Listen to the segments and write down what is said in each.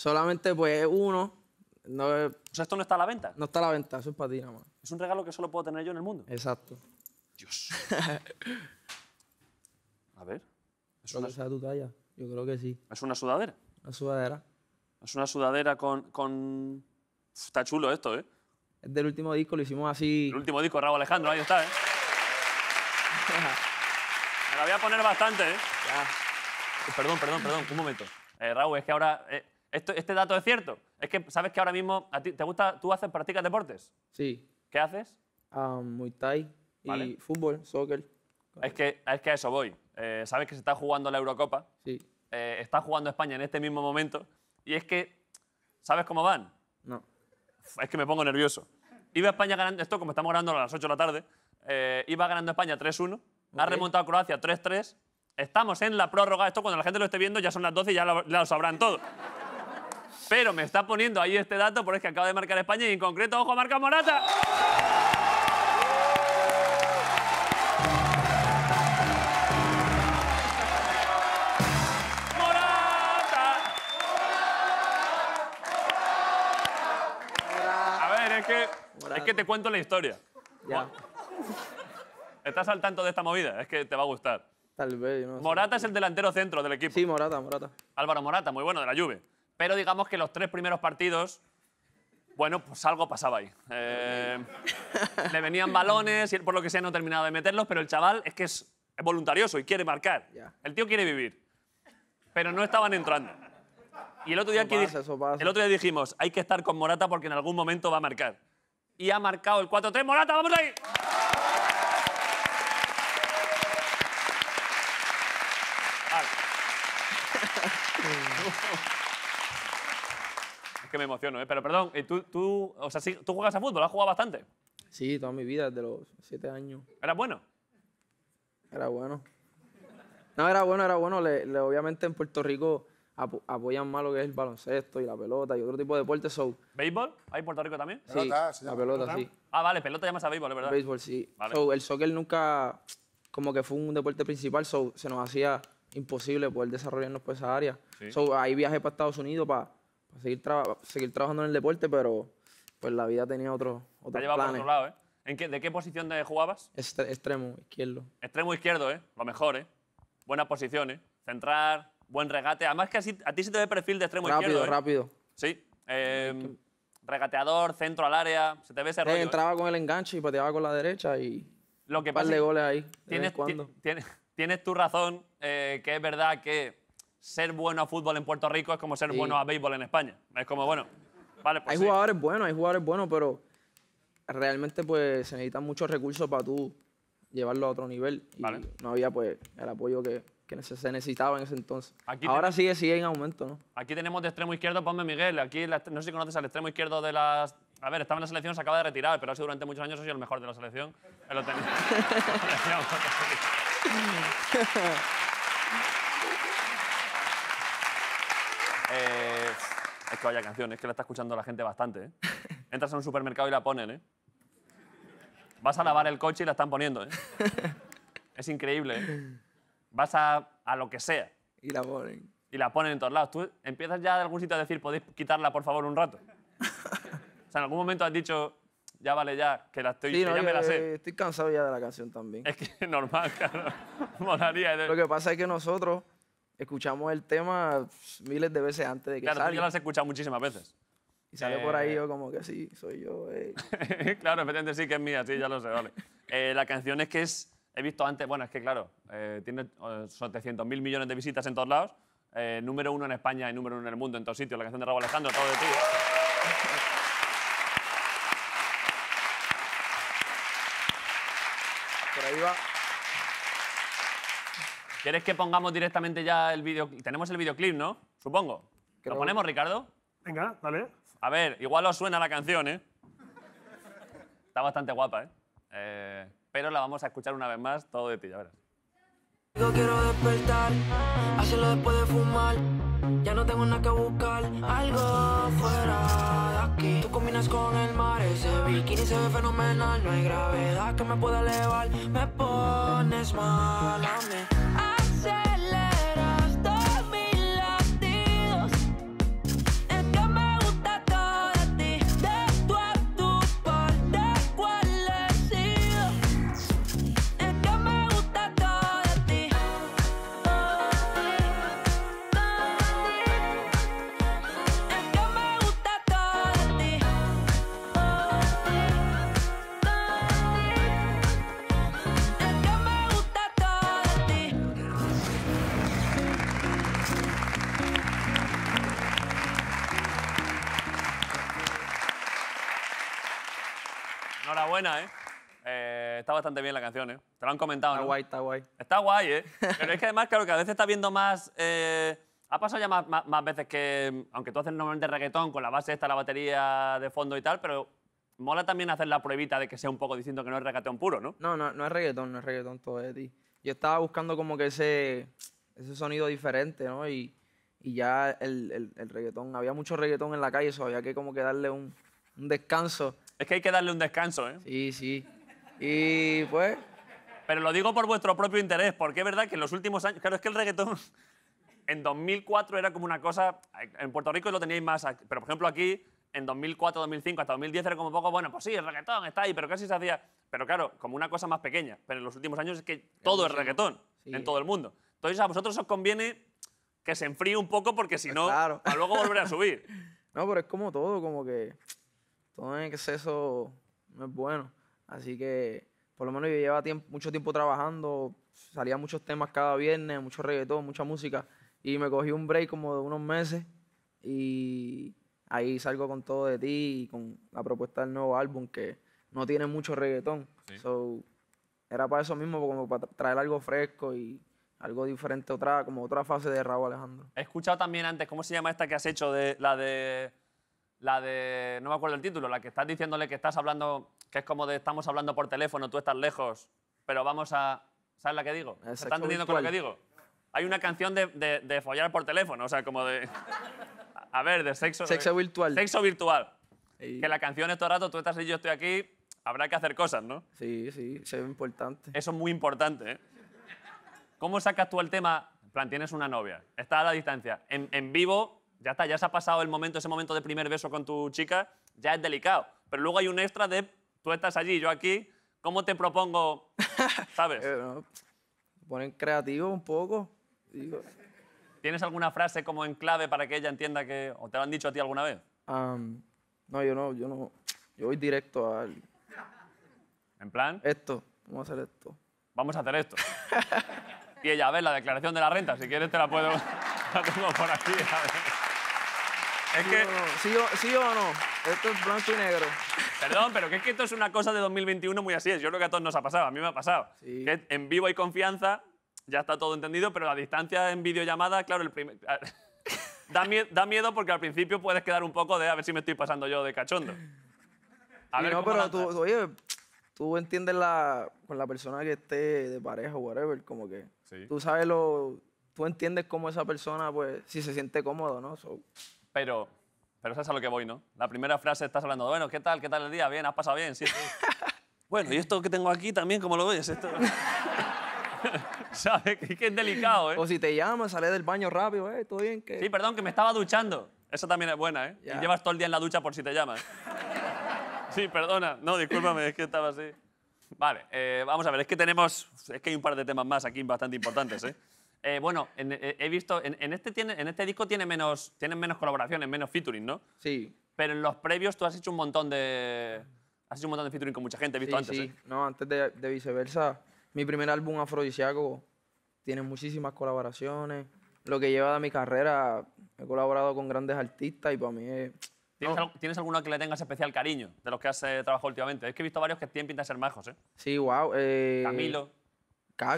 Solamente pues uno. o sea, esto no está a la venta. No está a la venta, eso es para ti nada más. Es un regalo que solo puedo tener yo en el mundo. Exacto. Dios. a ver. ¿Es una... sudadera. Yo creo que sí. ¿Es una sudadera? Una sudadera. Es una sudadera con, con... Está chulo esto, ¿eh? Es del último disco, lo hicimos así. El último disco, Raúl Alejandro, ahí está, ¿eh? Me la voy a poner bastante, ¿eh? Ya. Perdón, perdón, perdón, un momento. Eh, es que ahora... Eh, ¿Este dato es cierto? Es que sabes que ahora mismo, a ti, ¿te gusta, tú haces, practicas deportes? Sí. ¿Qué haces? Um, Muay Thai y fútbol, soccer. Es que, es que a eso voy. Eh, sabes que se está jugando la Eurocopa. Sí. Eh, está jugando España en este mismo momento. Y es que, ¿sabes cómo van? No. Es que me pongo nervioso. Iba España ganando, esto como estamos ganando a las 8 de la tarde, eh, iba ganando España 3-1, ha remontado Croacia 3-3, estamos en la prórroga, esto cuando la gente lo esté viendo ya son las 12 y ya lo, lo sabrán todo. Pero me está poniendo ahí este dato por es que acaba de marcar España y en concreto, ojo, marca Morata. ¡Morata! A ver, Es que te cuento la historia. Ya. Estás al tanto de esta movida, es que te va a gustar. Tal vez, Morata es el delantero centro del equipo. Sí, Morata, Morata. Álvaro Morata, muy bueno, de la lluvia. Pero digamos que los tres primeros partidos, bueno, pues algo pasaba ahí. Eh, le venían balones y él, por lo que sea no terminaba de meterlos, pero el chaval es que es, voluntarioso y quiere marcar. El tío quiere vivir. Pero no estaban entrando. Y el otro, día aquí, el otro día dijimos, hay que estar con Morata porque en algún momento va a marcar. Y ha marcado el 4-3. ¡Morata, vamos ahí! me emociono, ¿eh? Pero perdón, ¿tú, tú, o sea, ¿tú juegas a fútbol? ¿Has jugado bastante? Sí, toda mi vida, desde los siete años. ¿Era bueno? Era bueno. No, era bueno, era bueno. obviamente en Puerto Rico apoyan más lo que es el baloncesto y la pelota y otro tipo de deportes. So. ¿Béisbol? ¿Hay en Puerto Rico también? Sí, la pelota, sí. Ah, vale, pelota llamas a béisbol, verdad. Béisbol, sí. el soccer nunca, como que fue un deporte principal, se nos hacía imposible poder desarrollarnos por esa área. So, ahí viajé para Estados Unidos para seguir, trabajando en el deporte, pero pues la vida tenía otros Te llevaba otro lado, ¿eh? ¿De qué posición jugabas? extremo izquierdo. Extremo izquierdo, ¿eh? Lo mejor, ¿eh? Buenas posiciones. Centrar, buen regate. Además que a ti se te ve perfil de extremo izquierdo. rápido ¿eh? rápido. Sí. Em, regateador, centro al área. Se te ve ese rollo. ¿eh? entraba con el enganche y pateaba con la derecha y Lo que pasa goles ahí. tienes, tienes, tu razón, eh, que es verdad que ser bueno a fútbol en Puerto Rico es como ser bueno a béisbol en España. Es como, bueno, vale, pues Hay jugadores buenos, hay jugadores buenos, pero realmente pues se necesitan muchos recursos para tú llevarlo a otro nivel. Y no había pues el apoyo que, que se necesitaba en ese entonces. Ahora sigue, sigue en aumento, ¿no? Aquí tenemos de extremo izquierdo Pame Miguel. Aquí, no sé si conoces al extremo izquierdo de las... A ver, estaba en la selección, se acaba de retirar, pero ha sido durante muchos años ha el mejor de la selección. lo es que vaya canción, es que la está escuchando la gente bastante. ¿eh? Entras a un supermercado y la ponen, ¿eh? Vas a lavar el coche y la están poniendo, ¿eh? Es increíble, ¿eh? Vas a, lo que sea. Y la ponen. Y la ponen en todos lados. Tú empiezas ya de algún sitio a decir, ¿podéis quitarla, por favor, un rato? o sea, en algún momento has dicho, ya vale, ya, que la estoy, sí, me la sé. Estoy cansado ya de la canción también. Es que normal, claro. Lo que pasa es que nosotros escuchamos el tema miles de veces antes de que salga. Claro, yo las he escuchado muchísimas veces. Y sale por ahí eh, yo como que sí, soy yo. Eh. claro, efectivamente sí que es mía, sí, ya lo sé, vale. Eh, la canción es que es, he visto antes, bueno, es que claro, tiene 700.000 mil millones de visitas en todos lados, número uno en España y número uno en el mundo, en todos sitios, la canción de Raúl Alejandro, todo de ti. por ahí va. ¿Quieres que pongamos directamente ya el videoclip? Tenemos el videoclip, ¿no? Supongo. ¿Lo ponemos, Ricardo? Venga, dale. A ver, igual os suena la canción, ¿eh? Está bastante guapa, ¿eh? ¿eh? pero la vamos a escuchar una vez más todo de ti, ya verás. Yo quiero despertar, hacerlo después de fumar. Ya no tengo nada que buscar, algo fuera de aquí. Tú combinas con el mar, ese bikini se ve fenomenal. No hay gravedad que me pueda elevar, me pones mal a mí. está bastante bien la canción, ¿eh? Te lo han comentado, Está guay, está guay. Está guay, ¿eh? Pero es que además, claro, que a veces está viendo más... Eh, ha pasado ya más, veces que, aunque tú haces normalmente reggaetón con la base esta, la batería de fondo y tal, pero mola también hacer la pruebita de que sea un poco distinto, que no es reggaetón puro, ¿no? No, no, no es reggaetón, no es reggaetón todo de ti. Yo estaba buscando como que ese, ese sonido diferente, ¿no? Y, y ya el, el, reggaetón, había mucho reggaetón en la calle, eso había que como que darle un, un descanso. Es que hay que darle un descanso, ¿eh? Sí, sí. Y pues... Pero lo digo por vuestro propio interés, porque es verdad que en los últimos años... Claro, es que el reggaetón en 2004 era como una cosa... En Puerto Rico lo teníais más... Pero, por ejemplo, aquí, en 2004, 2005, hasta 2010 era como poco, bueno, pues sí, el reggaetón está ahí, pero casi se hacía... Pero claro, como una cosa más pequeña. Pero en los últimos años es que todo es reggaetón en todo el mundo. Entonces, a vosotros os conviene que se enfríe un poco, porque si pues no, luego volver a subir. no, pero es como todo, como que todo en exceso no es bueno. Así que por lo menos yo llevaba tiempo, mucho tiempo trabajando, salía muchos temas cada viernes, mucho reggaetón, mucha música. Y me cogí un break como de unos meses y ahí salgo con todo de ti y con la propuesta del nuevo álbum que no tiene mucho reggaetón. eso era para eso mismo, como para traer algo fresco y algo diferente, otra, como otra fase de Raúl Alejandro. He escuchado también antes, ¿cómo se llama esta que has hecho? De, la de la de, no me acuerdo el título, la que estás diciéndole que estás hablando, que es como de estamos hablando por teléfono, tú estás lejos, pero vamos a... ¿Sabes la que digo? ¿Se entendiendo con lo que digo? Hay una canción de, de, follar por teléfono, o sea, como de... A ver, de sexo... Sexo virtual. Sexo virtual. Que la canción es todo el rato, tú estás y yo estoy aquí, habrá que hacer cosas, ¿no? Sí, sí, eso es importante. Eso es muy importante, ¿eh? ¿Cómo sacas tú el tema? plan, tienes una novia, está a la distancia, en, en vivo ya está, ya se ha pasado el momento, ese momento de primer beso con tu chica, ya es delicado. Pero luego hay un extra de tú estás allí, yo aquí, ¿cómo te propongo? ¿Sabes? Eh, ponen creativo un poco. ¿Tienes alguna frase como en clave para que ella entienda que. o te lo han dicho a ti alguna vez? no, yo no, yo no. Yo voy directo al. ¿En plan? Esto, vamos a hacer esto. Vamos a hacer esto. y ella, a ver, la declaración de la renta, si quieres te la puedo. la tengo por aquí, a ver. Es que... ¿Sí o, ¿Sí o no? Esto es blanco y negro. Perdón, pero que es que esto es una cosa de 2021 muy así. Es. Yo creo que a todos nos ha pasado, a mí me ha pasado. en vivo hay confianza, ya está todo entendido, pero la distancia en videollamada, claro, el primer... da, miedo porque al principio puedes quedar un poco de a ver si me estoy pasando yo de cachondo. A ver pero tú, oye, tú entiendes la, con pues, la persona que esté de pareja o whatever, como que tú sabes lo... Tú entiendes cómo esa persona, pues, si se siente cómodo, ¿no? Pero, pero sabes a lo que voy, ¿no? La primera frase estás hablando, bueno, ¿qué tal? ¿Qué tal el día? Bien, ¿has pasado bien? Sí, bueno, ¿y esto que tengo aquí también, cómo lo ves? Esto... ¿Sabes? Que es delicado, ¿eh? O si te llamas sale del baño rápido, ¿eh? ¿Todo bien? Sí, perdón, que me estaba duchando. eso también es buena, ¿eh? llevas todo el día en la ducha por si te llamas sí, perdona. No, discúlpame, es que estaba así. Vale, eh, vamos a ver, es que tenemos... Es que hay un par de temas más aquí bastante importantes, ¿eh? Eh, bueno, eh, he visto. En, este tiene, en este disco tiene menos, tienen menos colaboraciones, menos featuring, ¿no? Sí. Pero en los previos tú has hecho un montón de. Has hecho un montón de featuring con mucha gente, he visto antes. Sí, ¿eh? no, antes de, viceversa. Mi primer álbum Afrodisiaco tiene muchísimas colaboraciones. Lo que lleva de mi carrera, he colaborado con grandes artistas y para mí es. ¿Tienes, alguno que le tengas especial cariño de los que has trabajado últimamente? Es que he visto varios que tienen pinta de ser majos, ¿eh? Sí, wow. Camilo.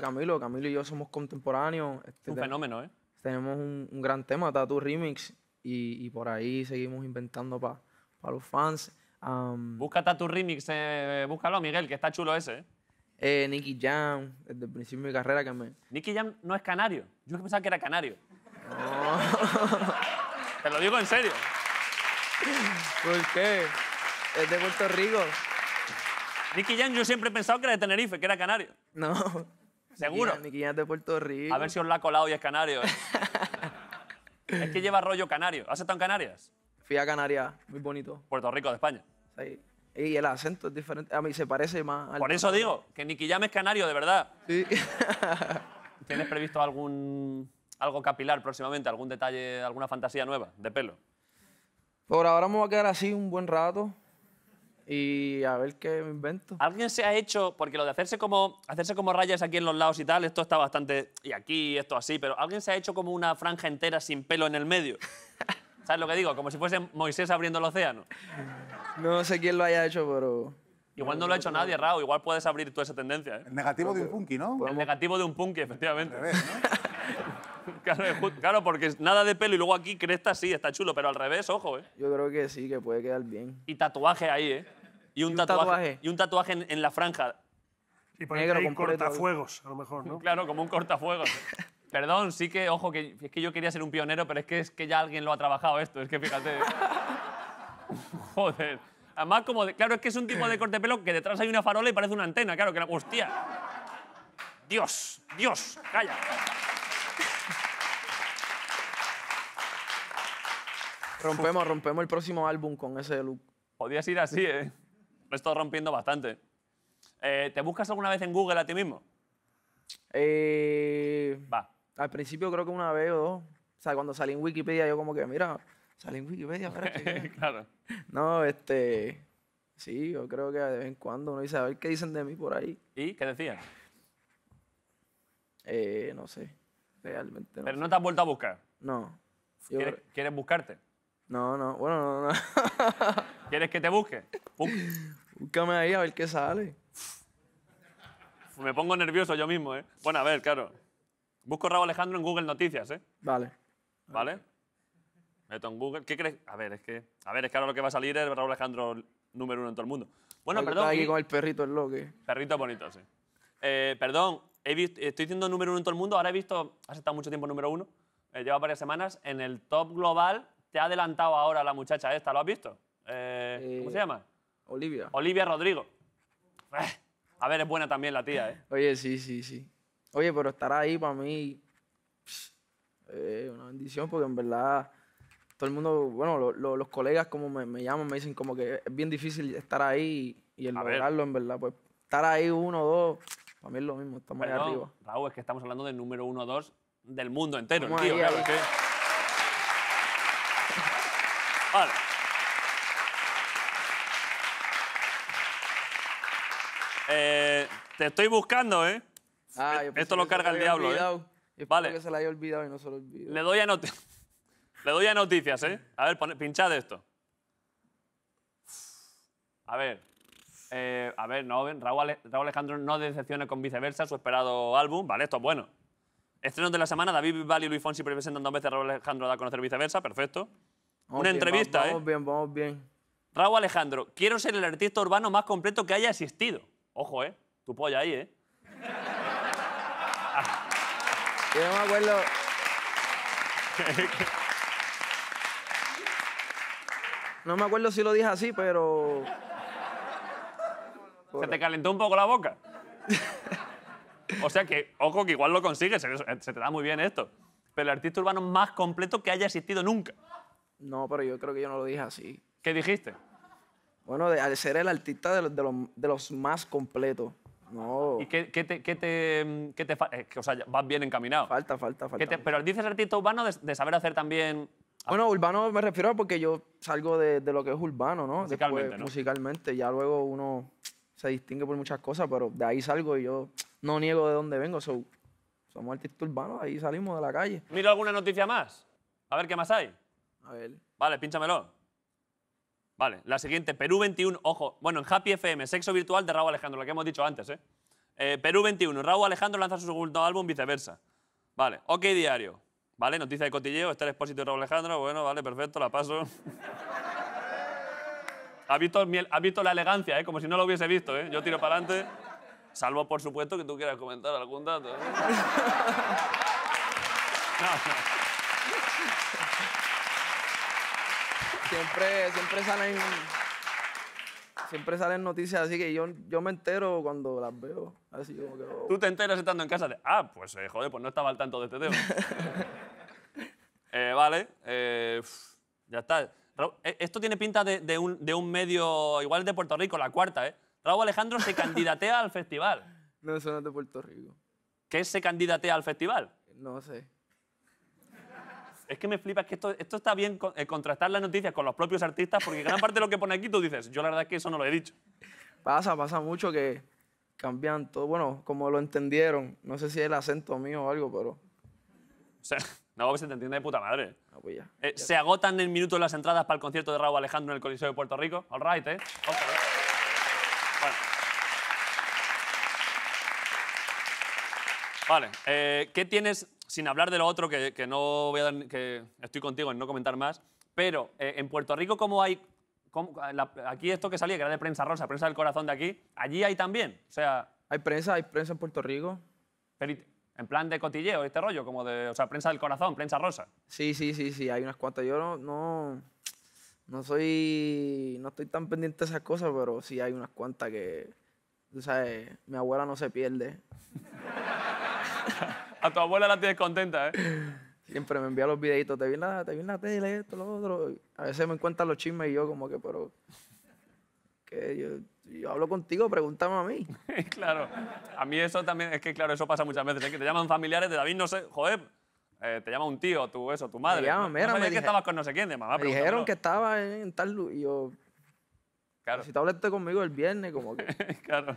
Camilo, Camilo y yo somos contemporáneos. Este, un fenómeno, ¿eh? Tenemos un, gran tema, Tattoo Remix, y, por ahí seguimos inventando para los fans. Busca Tattoo Remix, eh, búscalo, Miguel, que está chulo ese. ¿eh? Eh, Nicky Jam, desde el principio de mi carrera que me... Nicky Jam no es canario. Yo pensaba que era canario. No. Te lo digo en serio. ¿Por qué? Es de Puerto Rico. Nicky Jam yo siempre he pensado que era de Tenerife, que era canario. No. Seguro. es de Puerto Rico. A ver si os la ha colado y es canario. es que lleva rollo canario. ¿Has estado en Canarias? Fui a Canarias, muy bonito. Puerto Rico, de España. Sí. Y el acento es diferente. A mí se parece más Por eso digo, que Niquillame es canario, de verdad. Sí. ¿Tienes previsto algún algo capilar próximamente? ¿Algún detalle, alguna fantasía nueva de pelo? Por ahora me voy a quedar así un buen rato y a ver qué me invento. ¿Alguien se ha hecho, porque lo de hacerse como, hacerse como rayas aquí en los lados y tal, esto está bastante, y aquí, esto así, pero ¿alguien se ha hecho como una franja entera sin pelo en el medio? ¿Sabes lo que digo? Como si fuese Moisés abriendo el océano. No sé quién lo haya hecho, pero... Igual no lo ha hecho nadie, Rao. Igual puedes abrir tú esa tendencia. ¿eh? El negativo de un punky, ¿no? El negativo de un punky, efectivamente. Claro, porque nada de pelo y luego aquí cresta sí, está chulo, pero al revés, ojo, ¿eh? Yo creo que sí, que puede quedar bien. Y tatuaje ahí, ¿eh? Y un, tatuaje, Y un tatuaje en, la franja. Y poniendo Negro un cortafuegos, a lo mejor, ¿no? Claro, como un cortafuegos. Perdón, sí que, ojo, que es que yo quería ser un pionero, pero es que, es que ya alguien lo ha trabajado esto, es que fíjate. Joder. Además, como claro, es que es un tipo de corte pelo que detrás hay una farola y parece una antena, claro, que la... ¡Hostia! Dios, Dios, calla. Rompemos, rompemos el próximo álbum con ese look. Podías ir así, ¿eh? Me estoy rompiendo bastante. Eh, ¿Te buscas alguna vez en Google a ti mismo? Eh, Va. Al principio creo que una vez o dos. O sea, cuando salí en Wikipedia, yo como que, mira, salí en Wikipedia, claro. No, este. Sí, yo creo que de vez en cuando uno dice, a ver qué dicen de mí por ahí. ¿Y qué decían? Eh, no sé, realmente no. ¿Pero no te has vuelto a buscar? No. ¿Quieres buscarte? No, no, bueno, no, no. ¿Quieres que te busque? Buscame Búscame ahí a ver qué sale. Me pongo nervioso yo mismo, ¿eh? Bueno, a ver, claro. Busco Raúl Alejandro en Google Noticias, ¿eh? Vale. ¿Vale? Meto en Google. ¿Qué crees? A ver, es que. A ver, es claro lo que va a salir es Raúl Alejandro número uno en todo el mundo. Bueno, perdón. Está con el perrito, lo que? Perrito bonito, sí. Eh, perdón, he estoy diciendo número uno en todo el mundo. Ahora he visto. Has estado mucho tiempo número uno. Eh, lleva varias semanas. En el top global te ha adelantado ahora la muchacha esta, ¿lo has visto? Eh, ¿Cómo se eh, llama? Olivia. Olivia Rodrigo. Eh, a ver, es buena también la tía, ¿eh? Oye, sí, sí, sí. Oye, pero estar ahí para mí es una bendición porque en verdad todo el mundo, bueno, los colegas como me, llaman, me dicen como que es bien difícil estar ahí y, el lograrlo, en verdad, pues estar ahí uno, dos, para mí es lo mismo, estamos arriba. Raúl, es que estamos hablando del número uno, dos del mundo entero, tío. claro, Vale. Eh, te estoy buscando, ¿eh? Ah, esto lo carga el diablo, ¿eh? vale. Le doy a, Le doy a noticias, ¿eh? A ver, pinchad esto. A ver. Eh, a ver, no, Raúl, Raúl Alejandro no decepciona con viceversa su esperado álbum. Vale, esto es bueno. Estrenos de la semana, David Bisbal y Luis Fonsi presentan dos veces a Raúl Alejandro da a conocer viceversa, perfecto una entrevista, ¿eh? Vamos bien, vamos bien. Raúl Alejandro, quiero ser el artista urbano más completo que haya existido. Ojo, ¿eh? Tu polla ahí, ¿eh? Yo no me acuerdo... No me acuerdo si lo dije así, pero... ¿Se te calentó un poco la boca? o sea que, ojo, que igual lo consigues, se, te da muy bien esto. Pero el artista urbano más completo que haya existido nunca. No, pero yo creo que yo no lo dije así. ¿Qué dijiste? Bueno, de, al ser el artista de, los, más completos. No. ¿Y qué, qué te, qué te, mm, qué te eh, O sea, vas bien encaminado. Falta, falta, falta. pero dices artista urbano de, saber hacer también. Bueno, urbano me refiero porque yo salgo de, lo que es urbano, ¿no? Musicalmente, Musicalmente, ya luego uno se distingue por muchas cosas, pero de ahí salgo y yo no niego de dónde vengo. somos artistas urbanos, ahí salimos de la calle. ¿Miro alguna noticia más? A ver qué más hay. A ver. Vale, pínchamelo. Vale, la siguiente, Perú 21, ojo, bueno, en Happy FM, sexo virtual de Raúl Alejandro, lo que hemos dicho antes, ¿eh? eh Perú 21, Raúl Alejandro lanza su segundo álbum, viceversa. Vale, OK Diario, vale, noticia de cotilleo, está el expósito de Raúl Alejandro, bueno, vale, perfecto, la paso. ha visto, ha la elegancia, ¿eh? Como si no lo hubiese visto, ¿eh? Yo tiro para adelante, salvo, por supuesto, que tú quieras comentar algún dato. ¿eh? no, no. siempre, siempre salen. noticias así que yo, yo me entero cuando las veo. Oh. Tú te enteras estando en casa de. Ah, pues eh, joder, pues no estaba al tanto de este tema. Eh, vale. Eh, ya está. Esto tiene pinta de, un, de un medio, igual de Puerto Rico, la cuarta, ¿eh? Raúl Alejandro se candidatea al festival. No, eso no es de Puerto Rico. ¿Qué se candidatea al festival? No sé es que me flipa, es que esto, está bien eh, contrastar las noticias con los propios artistas, porque gran parte de lo que pone aquí tú dices, yo la verdad es que eso no lo he dicho. Pasa, pasa mucho que cambian todo, bueno, como lo entendieron, no sé si es el acento mío o algo, pero... O sea, no, se te entiende de puta madre. Ah, pues eh, ¿Se agotan en minutos las entradas para el concierto de Raúl Alejandro en el Coliseo de Puerto Rico? All right, ¿eh? eh. Vale, ¿qué tienes sin hablar de lo otro, que, no voy a que estoy contigo en no comentar más, pero eh, en Puerto Rico, ¿cómo hay...? Ah, aquí esto que salía, que era de prensa rosa, prensa del corazón de aquí, allí hay también, o sea... Hay prensa, hay prensa en Puerto Rico. en plan de cotilleo, este rollo, como de, o sea, prensa del corazón, prensa rosa. Sí, sí, sí, sí, hay unas cuantas. Yo no, no, soy, no estoy tan pendiente de esas cosas, pero sí hay unas cuantas que, tú sabes, mi abuela no se pierde. A tu abuela la tienes contenta, ¿eh? Siempre me envía los videitos, te vi, en la, tele, esto, lo otro. A veces me encuentran los chismes y yo como que, pero... Que yo, hablo contigo, pregúntame a mí. claro, a mí eso también, es que claro, eso pasa muchas veces. Es ¿eh? que te llaman familiares de David, no sé, joder, eh, te llama un tío, tú, eso, tu madre. Me llaman, que estabas con no sé quién, de mamá. Me dijeron que estaba en, tal... Y yo, Claro. Si te hablaste conmigo el viernes, como que. claro.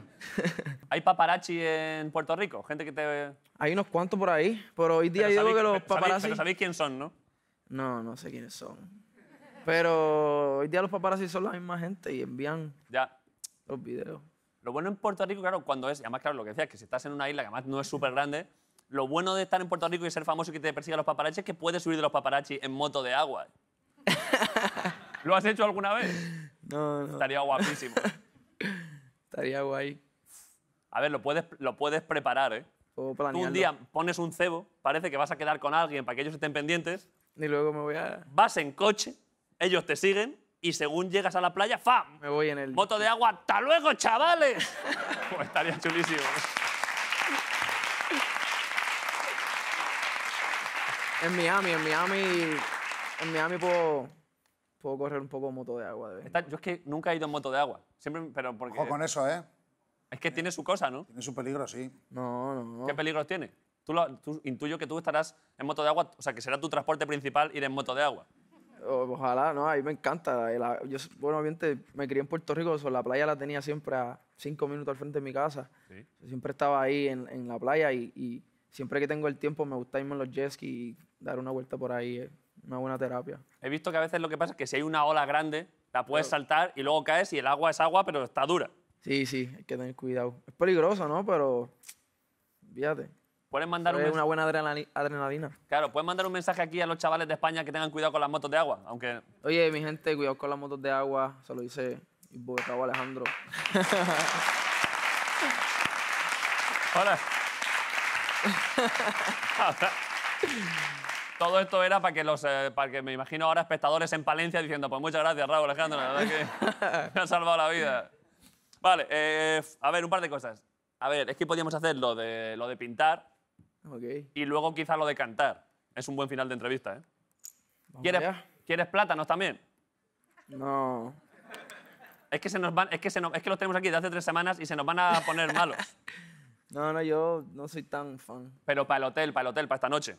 ¿Hay paparazzi en Puerto Rico? Gente que te. Hay unos cuantos por ahí, pero hoy día yo digo que los paparazzi. Pero sabéis quién son, ¿no? No, no sé quiénes son. Pero hoy día los paparazzi son la misma gente y envían ya. los videos. Lo bueno en Puerto Rico, claro, cuando es. Y además, claro, lo que decías, que si estás en una isla que además no es súper grande. Lo bueno de estar en Puerto Rico y ser famoso y que te persigan los paparazzi es que puedes subir de los paparazzi en moto de agua. ¿Lo has hecho alguna vez? No, no. Estaría guapísimo. Estaría guay. A ver, lo puedes, lo puedes preparar, ¿eh? un día pones un cebo, parece que vas a quedar con alguien para que ellos estén pendientes. Y luego me voy a... Vas en coche, ellos te siguen y según llegas a la playa, ¡fam! Me voy en el... Moto de agua, ¡hasta luego, chavales! Pues estaría chulísimo. en Miami, en Miami... En Miami puedo puedo correr un poco en moto de agua. yo es que nunca he ido en moto de agua. Siempre, pero Ojo con eso, ¿eh? Es que tiene su cosa, ¿no? Tiene su peligro, sí. No, no, no. ¿Qué peligros tiene? Tú, intuyo que tú estarás en moto de agua, o sea, que será tu transporte principal ir en moto de agua. Ojalá, no, a mí me encanta. yo, bueno, obviamente me crié en Puerto Rico, la playa la tenía siempre a cinco minutos al frente de mi casa. Siempre estaba ahí en, la playa y, siempre que tengo el tiempo me gusta irme en los jet y dar una vuelta por ahí. Eh una buena terapia. He visto que a veces lo que pasa es que si hay una ola grande, la puedes saltar y luego caes y el agua es agua, pero está dura. Sí, sí, hay que tener cuidado. Es peligroso, ¿no? Pero. Fíjate. Puedes mandar un una buena adrenalina. Claro, puedes mandar un mensaje aquí a los chavales de España que tengan cuidado con las motos de agua, aunque... Oye, mi gente, cuidado con las motos de agua, se lo dice el Alejandro. Hola. Todo esto era para que los, eh, para que me imagino ahora espectadores en Palencia diciendo, pues muchas gracias, Raúl Alejandro, la verdad que me ha salvado la vida. Vale, eh, a ver, un par de cosas. A ver, es que podíamos hacer lo de, lo de pintar y luego quizá lo de cantar. Es un buen final de entrevista, ¿eh? ¿Quieres, ¿Quieres plátanos también? No. Es que, se nos van, es, que se es que los tenemos aquí de hace tres semanas y se nos van a poner malos. no, no, yo no soy tan fan. Pero para el hotel, para el hotel, para esta noche.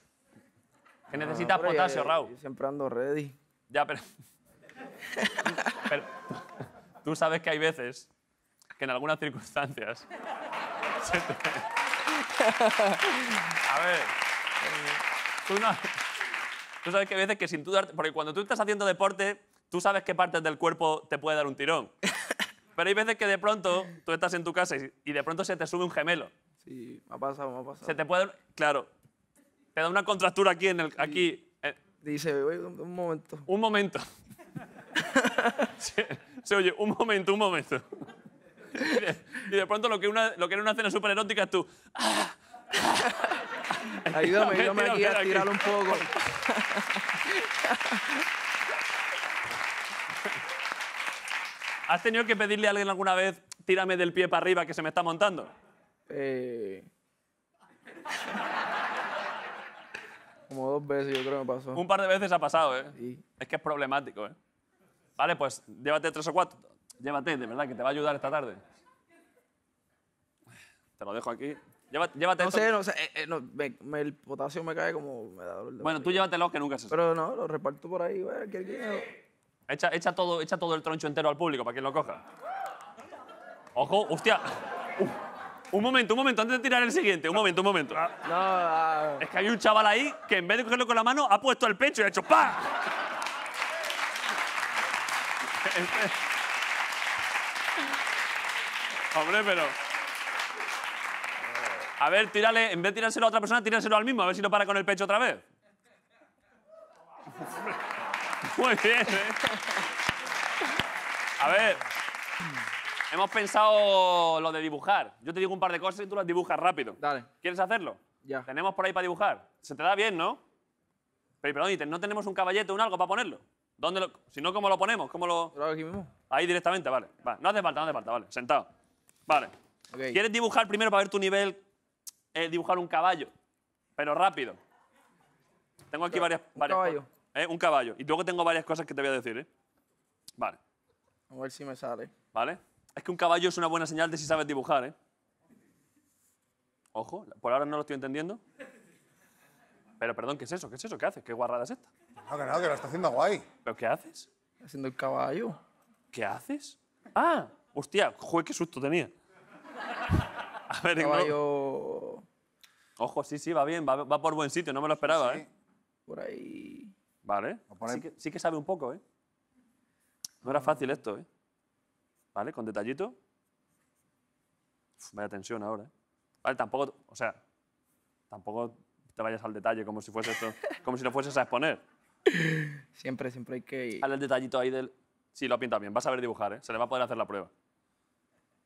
Que necesitas potasio, Raúl. siempre ando ready. Ya, pero... Tú sabes que hay veces que en algunas circunstancias... A ver... Tú sabes que hay veces que sin tú Porque cuando tú estás haciendo deporte, tú sabes qué partes del cuerpo te puede dar un tirón. Pero hay veces que de pronto tú estás en tu casa y, de pronto se te sube un gemelo. Sí, me ha pasado, me ha pasado. Se te puede... Claro, te da una contractura aquí en el. Aquí. Eh. Dice, un momento. Un momento. se, oye, un momento, un momento. Y de, pronto lo que, lo era una escena súper erótica es tú. ayúdame, ayúdame aquí a tirarlo un poco. ¿Has tenido que pedirle a alguien alguna vez, tírame del pie para arriba que se me está montando? Eh... Como dos veces, yo creo que me pasó. Un par de veces ha pasado, ¿eh? Es que es problemático, ¿eh? Vale, pues llévate tres o cuatro. Llévate, de verdad, que te va a ayudar esta tarde. Te lo dejo aquí. Llévate, llévate no sé, no sé. Eh, eh, el potasio me cae como... Me da dolor bueno, tú llévatelo, que nunca se Pero no, lo reparto por ahí. Bueno, que, Echa, echa, todo, echa todo el troncho entero al público para que lo coja. ¡Ojo! ¡Hostia! Un momento, un momento, antes de tirar el siguiente. Un momento, un momento. Es que hay un chaval ahí que en vez de cogerlo con la mano ha puesto el pecho y ha hecho ¡pa! Hombre, pero... A ver, tírale, en vez de tirárselo a otra persona, tírárselo al mismo, a ver si no para con el pecho otra vez. Muy bien, ¿eh? A ver. Hemos pensado lo de dibujar. Yo te digo un par de cosas y tú las dibujas rápido. ¿Quieres hacerlo? Ya. Tenemos por ahí para dibujar. Se te da bien, ¿no? Pero perdón, no tenemos un caballete, un algo para ponerlo? ¿Dónde lo...? Si no, ¿cómo lo ponemos? ¿Cómo lo...? mismo. Ahí directamente, vale. No hace falta, no hace falta, vale. Sentado. Vale. ¿Quieres dibujar primero para ver tu nivel? Eh, dibujar un caballo, pero rápido. Tengo aquí varias... Un caballo. ¿eh? un caballo. Y luego tengo varias cosas que te voy a decir, ¿eh? Vale. A ver si me sale. ¿Vale? Es que un caballo es una buena señal de si sabes dibujar, ¿eh? Ojo, por ahora no lo estoy entendiendo. Pero perdón, ¿qué es eso? ¿Qué es eso? ¿Qué haces? ¿Qué guarrada es esta? No, que no, que lo está haciendo guay. ¿Pero qué haces? Haciendo el caballo. ¿Qué haces? Ah, hostia, ¿Jue qué susto tenía. A ver, caballo... Ojo, sí, sí, va bien, va, por buen sitio, no me lo esperaba, ¿eh? Por ahí. Vale. sí que sabe un poco, ¿eh? No era fácil esto, ¿eh? ¿Vale? Con detallito. vaya tensión ahora. ¿eh? Vale, tampoco, o sea, tampoco te vayas al detalle como si fuese esto, como si lo fueses a exponer. Siempre, siempre hay que... Ir. Dale el detallito ahí del... Sí, lo ha pintado bien, vas a saber dibujar, ¿eh? Se le va a poder hacer la prueba.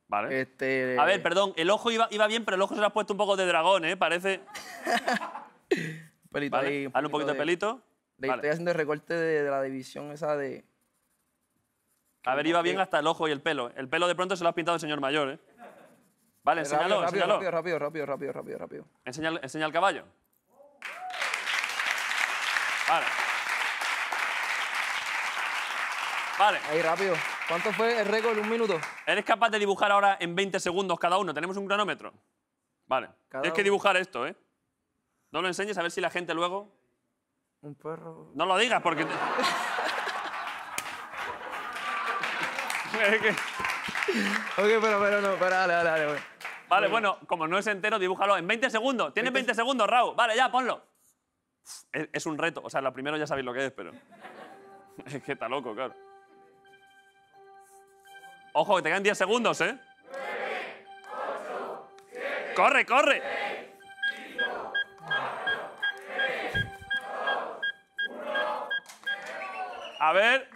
¿Vale? Este... A ver, perdón, el ojo iba, iba, bien, pero el ojo se le ha puesto un poco de dragón, ¿eh? Parece... pelito un, poquito un poquito de, pelito. De, Estoy haciendo el recorte de la división esa de... A ver, iba bien hasta el ojo y el pelo. El pelo de pronto se lo has pintado el señor mayor, ¿eh? Vale, eh, enséñalo, enséñalo. Rápido, rápido, rápido, rápido, rápido, Enseña, el caballo. Vale. Vale. Ahí, rápido. ¿Cuánto fue el récord en un minuto? ¿Eres capaz de dibujar ahora en 20 segundos cada uno? ¿Tenemos un cronómetro? Vale. Tienes que dibujar esto, ¿eh? No lo enseñes, a ver si la gente luego... Un perro... No lo digas, porque... ok, pero, pero no, pero dale, dale, dale. Vale, bueno, como no es entero, dibújalo en 20 segundos. Tienes 20 segundos, Raúl. Vale, ya, ponlo. Es, es un reto. O sea, lo primero ya sabéis lo que es, pero... Es que está loco, claro. Ojo, que te quedan 10 segundos, ¿eh? 9, 8, 7, ¡Corre, corre! 6, 5, 4, 3, 2, 1, a ver,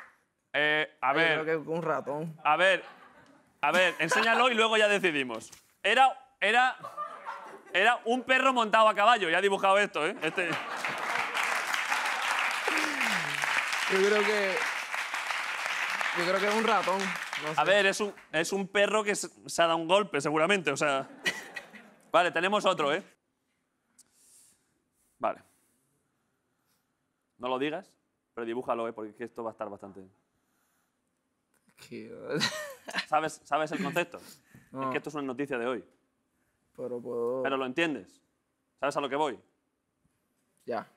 a ver. A ver, a ver, enséñalo y luego ya decidimos. Era, era, era un perro montado a caballo. Ya he dibujado esto, ¿eh? Este. Yo creo que. Yo creo que es un ratón. A ver, es un, es un perro que se, ha dado un golpe, seguramente. O sea. Vale, tenemos otro, ¿eh? Vale. No lo digas, pero dibújalo, ¿eh? Porque esto va a estar bastante. ¿Sabes, ¿Sabes el concepto? Es que esto es una noticia de hoy. Pero puedo... Pero lo entiendes. ¿Sabes a lo que voy? Ya.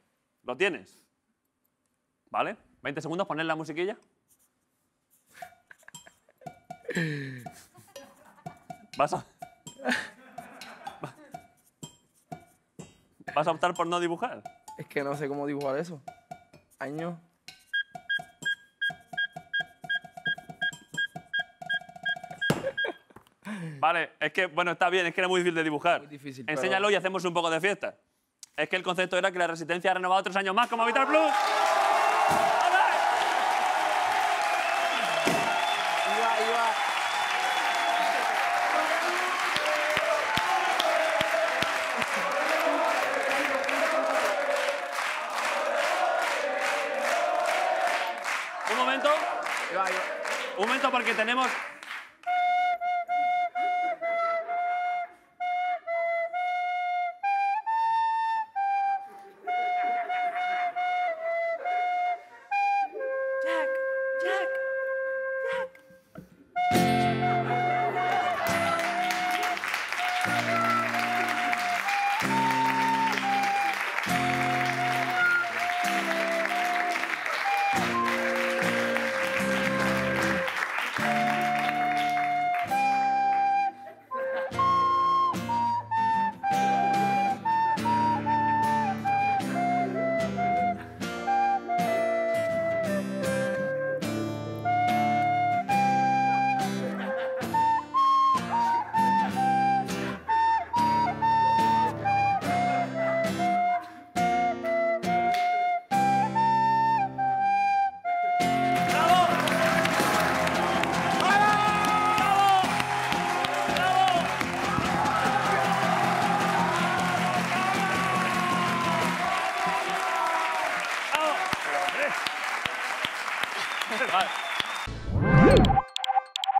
¿Lo tienes? ¿Vale? 20 segundos, poner la musiquilla. Vas a... ¿Vas a optar por no dibujar? Es que no sé cómo dibujar eso. Año. Vale, es que, bueno, está bien, es que era muy difícil de dibujar. Enséñalo y hacemos un poco de fiesta. Es que el concepto era que la Resistencia ha renovado otros años más como Vital Plus. ¡Ah! Un momento. un momento porque tenemos